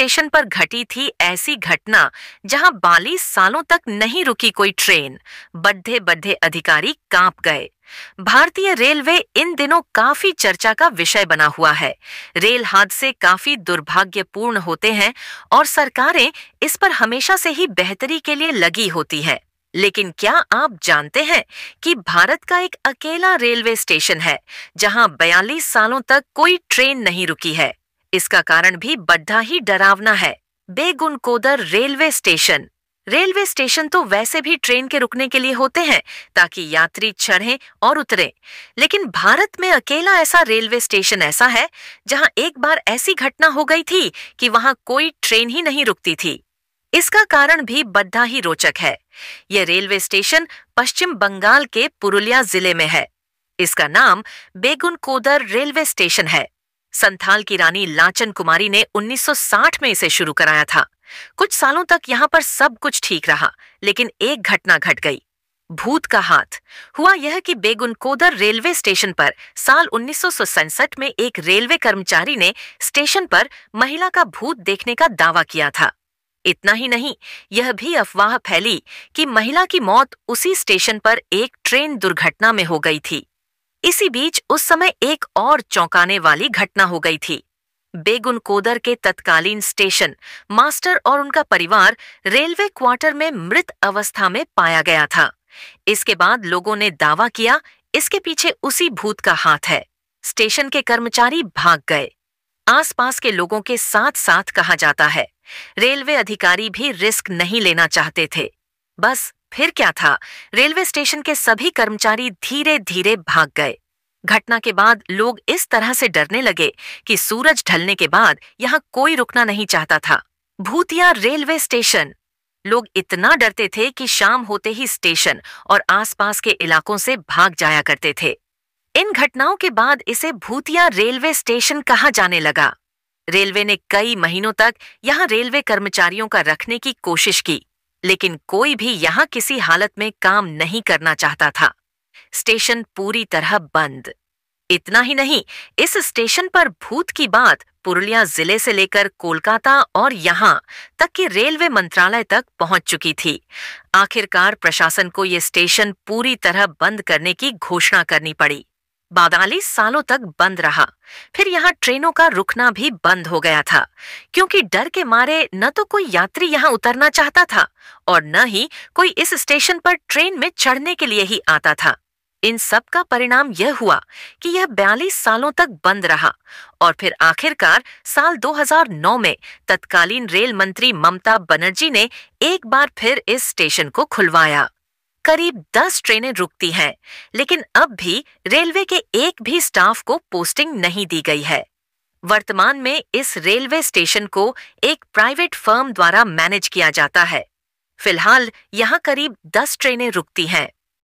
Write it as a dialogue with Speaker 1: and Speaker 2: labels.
Speaker 1: station पर घटी थी ऐसी घटना जहां बालीस सालों तक नहीं रुकी कोई ट्रेन बद्धे बद्धे अधिकारी कांप गए भारतीय रेलवे इन दिनों काफी चर्चा का विषय बना हुआ है रेल हादसे काफी दुर्भाग्यपूर्ण होते हैं और सरकारें इस पर हमेशा से ही बेहतरी के लिए लगी होती है लेकिन क्या आप जानते हैं कि भारत का एक अकेला रेलवे स्टेशन है जहां 42 सालों तक कोई ट्रेन नहीं रुकी है इसका कारण भी बड्ढा ही डरावना है Begunkodar railway station railway station तो वैसे भी ट्रेन के रुकने के लिए होते हैं ताकि यात्री चढ़ें और उतरे लेकिन भारत में अकेला ऐसा रेलवे स्टेशन ऐसा है जहां एक बार ऐसी घटना हो गई थी कि वहां कोई ट्रेन ही नहीं रुकती थी इसका कारण भी बद्धा ही रोचक है यह रेलवे स्टेशन पश्चिम बंगाल के पुरुलिया जिले में है इसका नाम बेगुन कोदर रेलवे स्टेशन है संथाल की रानी लाचन कुमारी ने 1960 में इसे शुरू कराया था कुछ सालों तक यहाँ पर सब कुछ ठीक रहा लेकिन एक घटना घट गई भूत का हाथ हुआ यह कि बेगुनकोदर रेलवे स्टेशन पर साल उन्नीस में एक रेलवे कर्मचारी ने स्टेशन पर महिला का भूत देखने का दावा किया था इतना ही नहीं यह भी अफवाह फैली कि महिला की मौत उसी स्टेशन पर एक ट्रेन दुर्घटना में हो गई थी इसी बीच उस समय एक और चौंकाने वाली घटना हो गई थी बेगुन कोदर के तत्कालीन स्टेशन मास्टर और उनका परिवार रेलवे क्वार्टर में मृत अवस्था में पाया गया था इसके बाद लोगों ने दावा किया इसके पीछे उसी भूत का हाथ है स्टेशन के कर्मचारी भाग गए आसपास के लोगों के साथ साथ कहा जाता है रेलवे अधिकारी भी रिस्क नहीं लेना चाहते थे बस फिर क्या था रेलवे स्टेशन के सभी कर्मचारी धीरे धीरे भाग गए घटना के बाद लोग इस तरह से डरने लगे कि सूरज ढलने के बाद यहाँ कोई रुकना नहीं चाहता था भूतिया रेलवे स्टेशन लोग इतना डरते थे कि शाम होते ही स्टेशन और आसपास के इलाकों से भाग जाया करते थे इन घटनाओं के बाद इसे भूतिया रेलवे स्टेशन कहा जाने लगा रेलवे ने कई महीनों तक यहाँ रेलवे कर्मचारियों का रखने की कोशिश की लेकिन कोई भी यहां किसी हालत में काम नहीं करना चाहता था स्टेशन पूरी तरह बंद इतना ही नहीं इस स्टेशन पर भूत की बात पुरुलिया जिले से लेकर कोलकाता और यहाँ तक कि रेलवे मंत्रालय तक पहुंच चुकी थी आखिरकार प्रशासन को ये स्टेशन पूरी तरह बंद करने की घोषणा करनी पड़ी बयालीस सालों तक बंद रहा फिर यहाँ ट्रेनों का रुकना भी बंद हो गया था क्योंकि डर के मारे न तो कोई यात्री यहाँ उतरना चाहता था और न ही कोई इस स्टेशन पर ट्रेन में चढ़ने के लिए ही आता था इन सब का परिणाम यह हुआ कि यह बयालीस सालों तक बंद रहा और फिर आखिरकार साल 2009 में तत्कालीन रेल मंत्री ममता बनर्जी ने एक बार फिर इस स्टेशन को खुलवाया करीब दस ट्रेनें रुकती हैं लेकिन अब भी रेलवे के एक भी स्टाफ को पोस्टिंग नहीं दी गई है वर्तमान में इस रेलवे स्टेशन को एक प्राइवेट फर्म द्वारा मैनेज किया जाता है फिलहाल यहाँ करीब दस ट्रेनें रुकती हैं